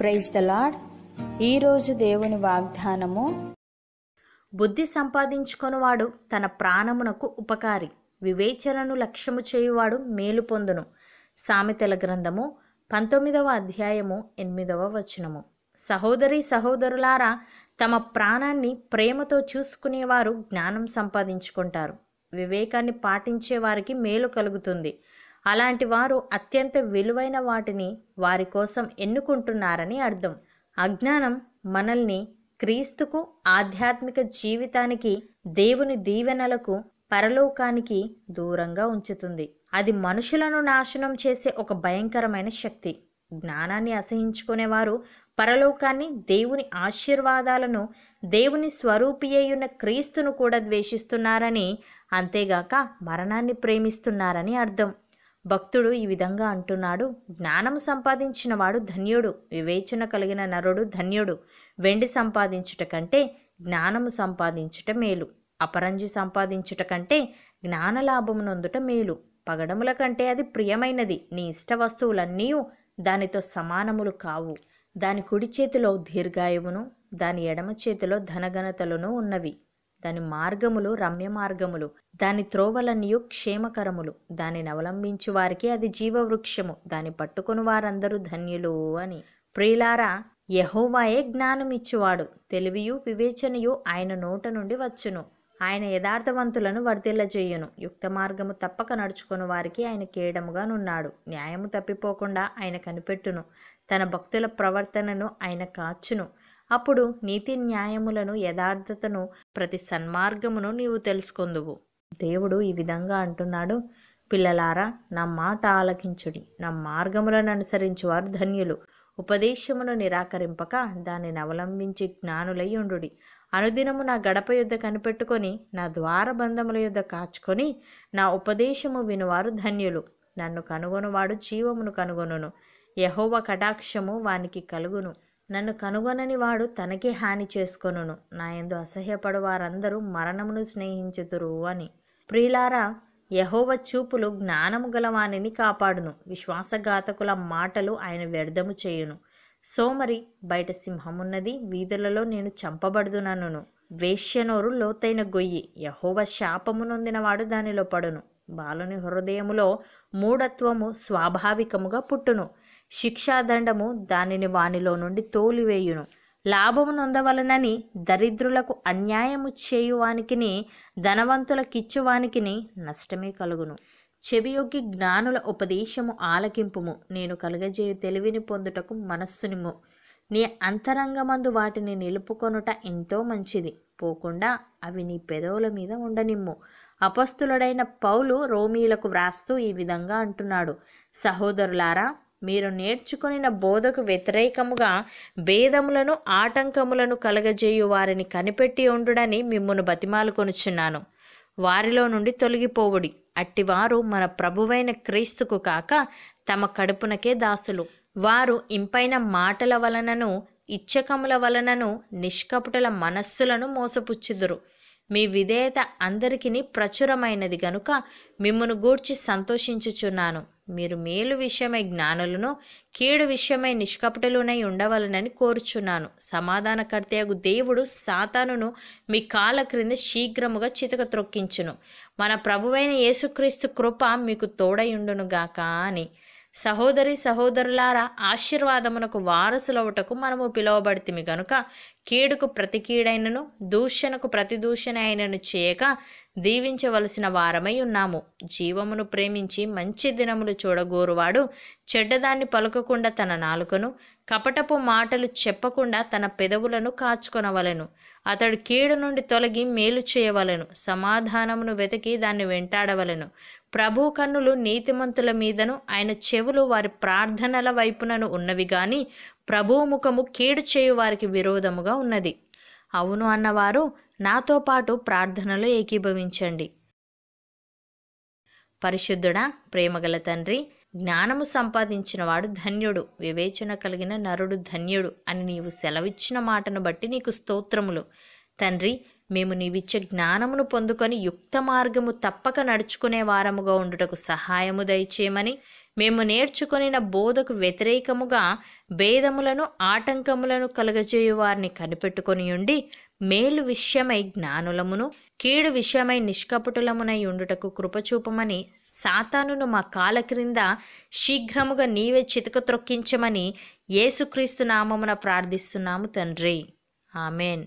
praise the lord ఈరోజు దేవుని వాగ్దానము బుద్ధి సంపాదించుకొనివాడు తన ప్రాణమునకు ఉపకారి వివేచనను లక్ష్యము చేయువాడు మేలు పొందును సామెతల గ్రంథము పంతొమ్మిదవ అధ్యాయము ఎనిమిదవ వచనము సహోదరి సహోదరులారా తమ ప్రాణాన్ని ప్రేమతో చూసుకునేవారు జ్ఞానం సంపాదించుకుంటారు వివేకాన్ని పాటించే వారికి మేలు కలుగుతుంది అలాంటి వారు అత్యంత విలువైన వాటిని వారి కోసం ఎన్నుకుంటున్నారని అర్థం అజ్ఞానం మనల్ని క్రీస్తుకు ఆధ్యాత్మిక జీవితానికి దేవుని దీవెనలకు పరలోకానికి దూరంగా ఉంచుతుంది అది మనుషులను నాశనం చేసే ఒక భయంకరమైన శక్తి జ్ఞానాన్ని అసహించుకునేవారు పరలోకాన్ని దేవుని ఆశీర్వాదాలను దేవుని అయ్యున్న క్రీస్తును కూడా ద్వేషిస్తున్నారని అంతేగాక మరణాన్ని ప్రేమిస్తున్నారని అర్థం భక్తుడు ఈ విధంగా అంటున్నాడు జ్ఞానము సంపాదించినవాడు ధన్యుడు వివేచన కలిగిన నరుడు ధన్యుడు వెండి సంపాదించుట కంటే జ్ఞానము సంపాదించుట మేలు అపరంజి సంపాదించుట కంటే జ్ఞానలాభము నొందుట మేలు పగడముల కంటే అది ప్రియమైనది నీ ఇష్ట వస్తువులన్నీ దానితో సమానములు కావు దాని కుడి చేతిలో దీర్ఘాయువును దాని ఎడమ చేతిలో ధనఘనతలను ఉన్నవి దాని మార్గములు రమ్య మార్గములు దాని త్రోవలనియు క్షేమకరములు దానిని అవలంబించు వారికి అది జీవవృక్షము దాని పట్టుకుని వారందరూ ధన్యులు అని ప్రియులారా యహోవాయే జ్ఞానమిచ్చువాడు తెలివియు వివేచనయు ఆయన నోట నుండి వచ్చును ఆయన యథార్థవంతులను వర్ధిల్లజేయును యుక్త మార్గము తప్పక నడుచుకుని వారికి ఆయన నున్నాడు న్యాయము తప్పిపోకుండా ఆయన కనిపెట్టును తన భక్తుల ప్రవర్తనను ఆయన కాచును అప్పుడు నీతి న్యాయములను యథార్థతను ప్రతి సన్మార్గమును నీవు తెలుసుకుందువు దేవుడు ఈ విధంగా అంటున్నాడు పిల్లలారా నా మాట ఆలకించుడి నా మార్గములను అనుసరించువారు ధన్యులు ఉపదేశమును నిరాకరింపక దానిని అవలంబించి జ్ఞానులై ఉండుడి అనుదినము నా గడప యుద్ధ కనిపెట్టుకొని నా ద్వారబంధముల యుద్ధ కాచుకొని నా ఉపదేశము వినువారు ధన్యులు నన్ను కనుగొనువాడు జీవమును కనుగొనును యహోవ కటాక్షము వానికి కలుగును నన్ను కనుగొనని వాడు తనకే హాని చేసుకొనును నాయందు అసహ్యపడు వారందరూ మరణమును స్నేహించుతురు అని ప్రియులారా యహోవ చూపులు జ్ఞానము గలవానిని కాపాడును విశ్వాసఘాతకుల మాటలు ఆయన వ్యర్థము చేయును సోమరి బయట సింహమున్నది వీధులలో నేను చంపబడుదునను వేష్యనోరు లోతైన గొయ్యి యహోవ శాపమునొందినవాడు దానిలో పడును బాలుని హృదయములో మూఢత్వము స్వాభావికముగా పుట్టును శిక్షాదండము దానిని వానిలో నుండి తోలివేయును లాభము నొందవలనని దరిద్రులకు అన్యాయము చేయువానికి ధనవంతులకిచ్చువానికి నష్టమే కలుగును చెవియొగ్గి జ్ఞానుల ఉపదేశము ఆలకింపుము నేను కలుగజేయు తెలివిని పొందుటకు మనస్సునిము నీ అంతరంగమందు వాటిని నిలుపుకొనుట ఎంతో మంచిది పోకుండా అవి నీ పెదవుల మీద ఉండనిమ్ము అపస్తులుడైన పౌలు రోమీలకు వ్రాస్తూ ఈ విధంగా అంటున్నాడు సహోదరులారా మీరు నేర్చుకునిన బోధకు వ్యతిరేకముగా భేదములను ఆటంకములను కలగజేయు వారిని కనిపెట్టి ఉండుడని మిమ్మను బతిమాలు కొనుచున్నాను వారిలో నుండి తొలగిపోవుడి అట్టివారు మన ప్రభువైన క్రీస్తుకు కాక తమ కడుపునకే దాసులు వారు ఇంపైన మాటల వలనను ఇచ్చకముల వలనను నిష్కపుటల మనస్సులను మోసపుచ్చుదురు మీ విధేయత అందరికీ ప్రచురమైనది గనుక మిమ్మను గూర్చి సంతోషించుచున్నాను మీరు మేలు విషయమై జ్ఞానులను కీడు విషయమై నిష్కపటలునై ఉండవలనని కోరుచున్నాను సమాధానకర్తయగు దేవుడు సాతానును మీ కాల క్రింద శీఘ్రముగా చితక త్రొక్కించును మన ప్రభువైన యేసుక్రీస్తు కృప మీకు తోడయుండునుగాక అని సహోదరి సహోదరులారా ఆశీర్వాదమునకు వారసులవుటకు మనము పిలువబడితిమి గనుక కీడుకు ప్రతి కీడైనను దూషణకు ప్రతి దూషణ అయినను చేయక దీవించవలసిన వారమై ఉన్నాము జీవమును ప్రేమించి మంచి దినములు చూడగోరువాడు చెడ్డదాన్ని పలుకకుండా తన నాలుకను కపటపు మాటలు చెప్పకుండా తన పెదవులను కాచుకొనవలను అతడు కీడు నుండి తొలగి మేలు చేయవలను సమాధానమును వెతికి దాన్ని వెంటాడవలను ప్రభు కన్నులు నీతిమంతుల మీదను ఆయన చెవులు వారి ప్రార్థనల వైపునను ఉన్నవి గాని ప్రభు ముఖము కీడు చేయు వారికి విరోధముగా ఉన్నది అవును అన్నవారు నాతో పాటు ప్రార్థనలు ఏకీభవించండి పరిశుద్ధుడా ప్రేమగల తండ్రి జ్ఞానము సంపాదించినవాడు ధన్యుడు వివేచన కలిగిన నరుడు ధన్యుడు అని నీవు సెలవిచ్చిన మాటను బట్టి నీకు స్తోత్రములు తండ్రి మేము నీవిచ్చే జ్ఞానమును పొందుకొని యుక్త మార్గము తప్పక నడుచుకునే వారముగా ఉండుటకు సహాయము దయచేయమని మేము నేర్చుకొనిన బోధకు వ్యతిరేకముగా భేదములను ఆటంకములను కలుగజేయు వారిని కనిపెట్టుకొని ఉండి మేలు విషయమై జ్ఞానులమును కీడు విషయమై నిష్కపటులమునై ఉండుటకు కృపచూపమని సాతానును మా కాల క్రింద శీఘ్రముగా నీవే చితక త్రొక్కించమని యేసుక్రీస్తు నామమున ప్రార్థిస్తున్నాము తండ్రి ఆమెన్